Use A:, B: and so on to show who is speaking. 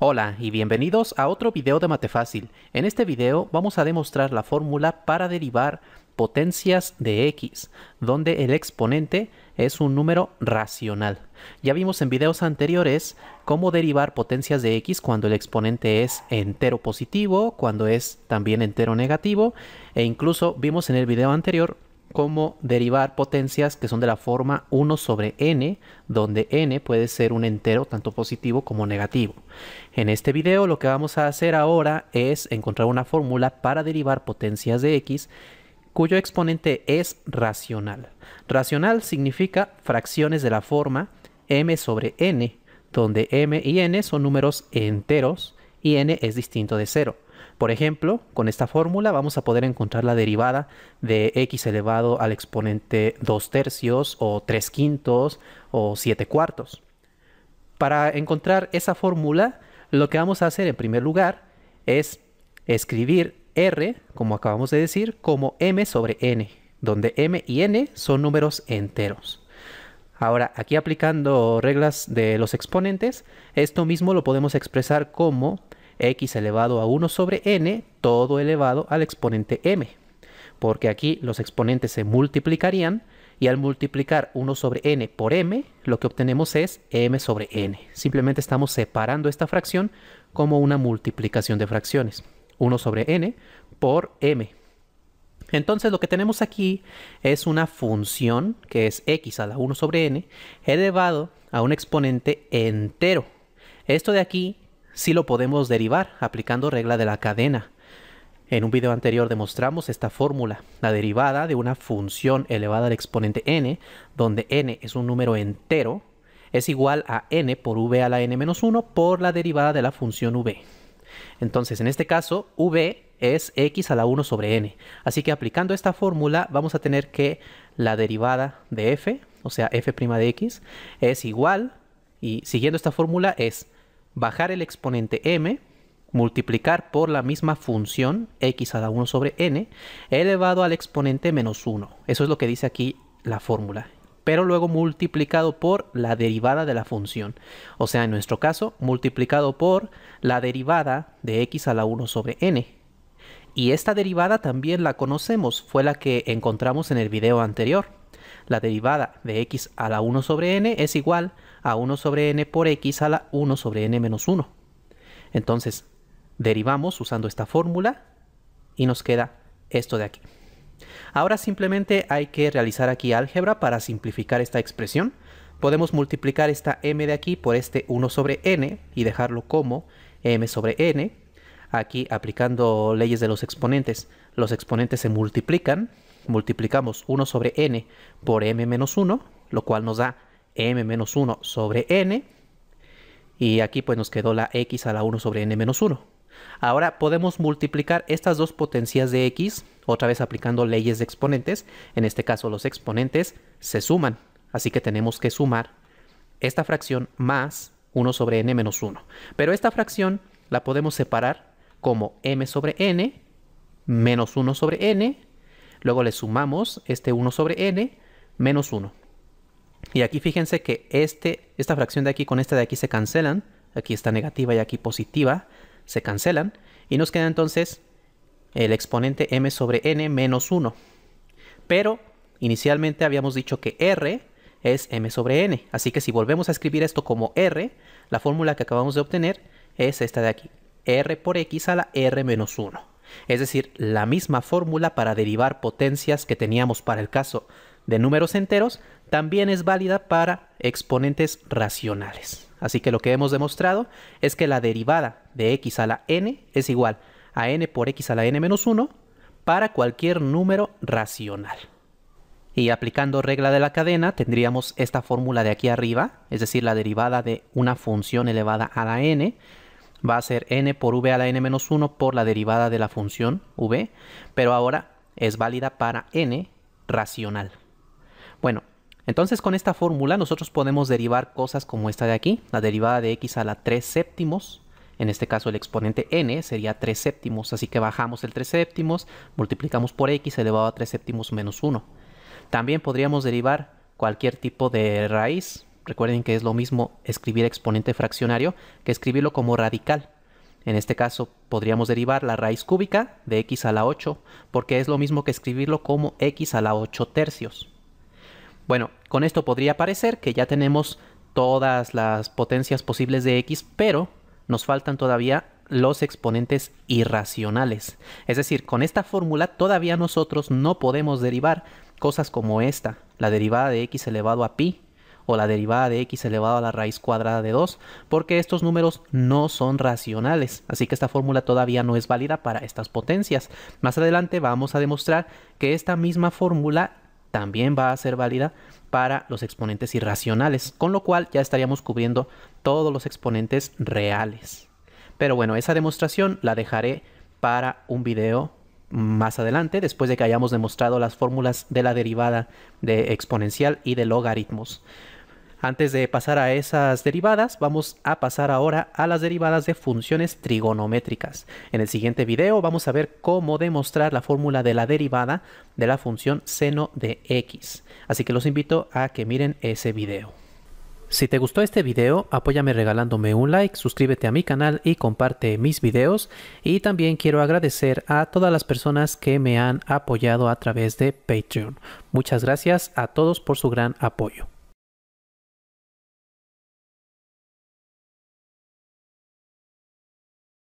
A: Hola y bienvenidos a otro video de Matefácil. En este video vamos a demostrar la fórmula para derivar potencias de x, donde el exponente es un número racional. Ya vimos en videos anteriores cómo derivar potencias de x cuando el exponente es entero positivo, cuando es también entero negativo, e incluso vimos en el video anterior cómo derivar potencias que son de la forma 1 sobre n, donde n puede ser un entero tanto positivo como negativo. En este video lo que vamos a hacer ahora es encontrar una fórmula para derivar potencias de x cuyo exponente es racional. Racional significa fracciones de la forma m sobre n, donde m y n son números enteros y n es distinto de 0. Por ejemplo, con esta fórmula vamos a poder encontrar la derivada de x elevado al exponente 2 tercios o 3 quintos o 7 cuartos. Para encontrar esa fórmula, lo que vamos a hacer en primer lugar es escribir r, como acabamos de decir, como m sobre n, donde m y n son números enteros. Ahora, aquí aplicando reglas de los exponentes, esto mismo lo podemos expresar como x elevado a 1 sobre n, todo elevado al exponente m. Porque aquí los exponentes se multiplicarían y al multiplicar 1 sobre n por m, lo que obtenemos es m sobre n. Simplemente estamos separando esta fracción como una multiplicación de fracciones. 1 sobre n por m. Entonces lo que tenemos aquí es una función que es x a la 1 sobre n elevado a un exponente entero. Esto de aquí sí lo podemos derivar aplicando regla de la cadena. En un video anterior demostramos esta fórmula, la derivada de una función elevada al exponente n, donde n es un número entero, es igual a n por v a la n menos 1 por la derivada de la función v. Entonces, en este caso, v es x a la 1 sobre n. Así que aplicando esta fórmula vamos a tener que la derivada de f, o sea f' de x, es igual, y siguiendo esta fórmula es bajar el exponente m, multiplicar por la misma función x a la 1 sobre n, elevado al exponente menos 1. Eso es lo que dice aquí la fórmula pero luego multiplicado por la derivada de la función. O sea, en nuestro caso, multiplicado por la derivada de x a la 1 sobre n. Y esta derivada también la conocemos, fue la que encontramos en el video anterior. La derivada de x a la 1 sobre n es igual a 1 sobre n por x a la 1 sobre n menos 1. Entonces, derivamos usando esta fórmula y nos queda esto de aquí. Ahora simplemente hay que realizar aquí álgebra para simplificar esta expresión. Podemos multiplicar esta m de aquí por este 1 sobre n y dejarlo como m sobre n. Aquí aplicando leyes de los exponentes, los exponentes se multiplican, multiplicamos 1 sobre n por m menos 1, lo cual nos da m menos 1 sobre n. Y aquí pues nos quedó la x a la 1 sobre n menos 1. Ahora podemos multiplicar estas dos potencias de x, otra vez aplicando leyes de exponentes. En este caso los exponentes se suman, así que tenemos que sumar esta fracción más 1 sobre n menos 1. Pero esta fracción la podemos separar como m sobre n menos 1 sobre n Luego le sumamos este 1 sobre n menos 1. Y aquí fíjense que este, esta fracción de aquí con esta de aquí se cancelan. Aquí está negativa y aquí positiva. Se cancelan. Y nos queda entonces el exponente m sobre n menos 1. Pero inicialmente habíamos dicho que r es m sobre n. Así que si volvemos a escribir esto como r, la fórmula que acabamos de obtener es esta de aquí. r por x a la r menos 1 es decir, la misma fórmula para derivar potencias que teníamos para el caso de números enteros, también es válida para exponentes racionales. Así que lo que hemos demostrado es que la derivada de x a la n es igual a n por x a la n menos 1 para cualquier número racional. Y aplicando regla de la cadena tendríamos esta fórmula de aquí arriba, es decir, la derivada de una función elevada a la n va a ser n por v a la n menos 1 por la derivada de la función v, pero ahora es válida para n racional. Bueno, entonces con esta fórmula nosotros podemos derivar cosas como esta de aquí, la derivada de x a la 3 séptimos, en este caso el exponente n sería 3 séptimos, así que bajamos el 3 séptimos, multiplicamos por x elevado a 3 séptimos menos 1. También podríamos derivar cualquier tipo de raíz, Recuerden que es lo mismo escribir exponente fraccionario que escribirlo como radical. En este caso podríamos derivar la raíz cúbica de x a la 8 porque es lo mismo que escribirlo como x a la 8 tercios. Bueno, con esto podría parecer que ya tenemos todas las potencias posibles de x, pero nos faltan todavía los exponentes irracionales. Es decir, con esta fórmula todavía nosotros no podemos derivar cosas como esta, la derivada de x elevado a pi, o la derivada de x elevado a la raíz cuadrada de 2, porque estos números no son racionales, así que esta fórmula todavía no es válida para estas potencias. Más adelante vamos a demostrar que esta misma fórmula también va a ser válida para los exponentes irracionales, con lo cual ya estaríamos cubriendo todos los exponentes reales. Pero bueno, esa demostración la dejaré para un video más adelante, después de que hayamos demostrado las fórmulas de la derivada de exponencial y de logaritmos. Antes de pasar a esas derivadas, vamos a pasar ahora a las derivadas de funciones trigonométricas. En el siguiente video vamos a ver cómo demostrar la fórmula de la derivada de la función seno de x. Así que los invito a que miren ese video. Si te gustó este video, apóyame regalándome un like, suscríbete a mi canal y comparte mis videos. Y también quiero agradecer a todas las personas que me han apoyado a través de Patreon. Muchas gracias a todos por su gran apoyo.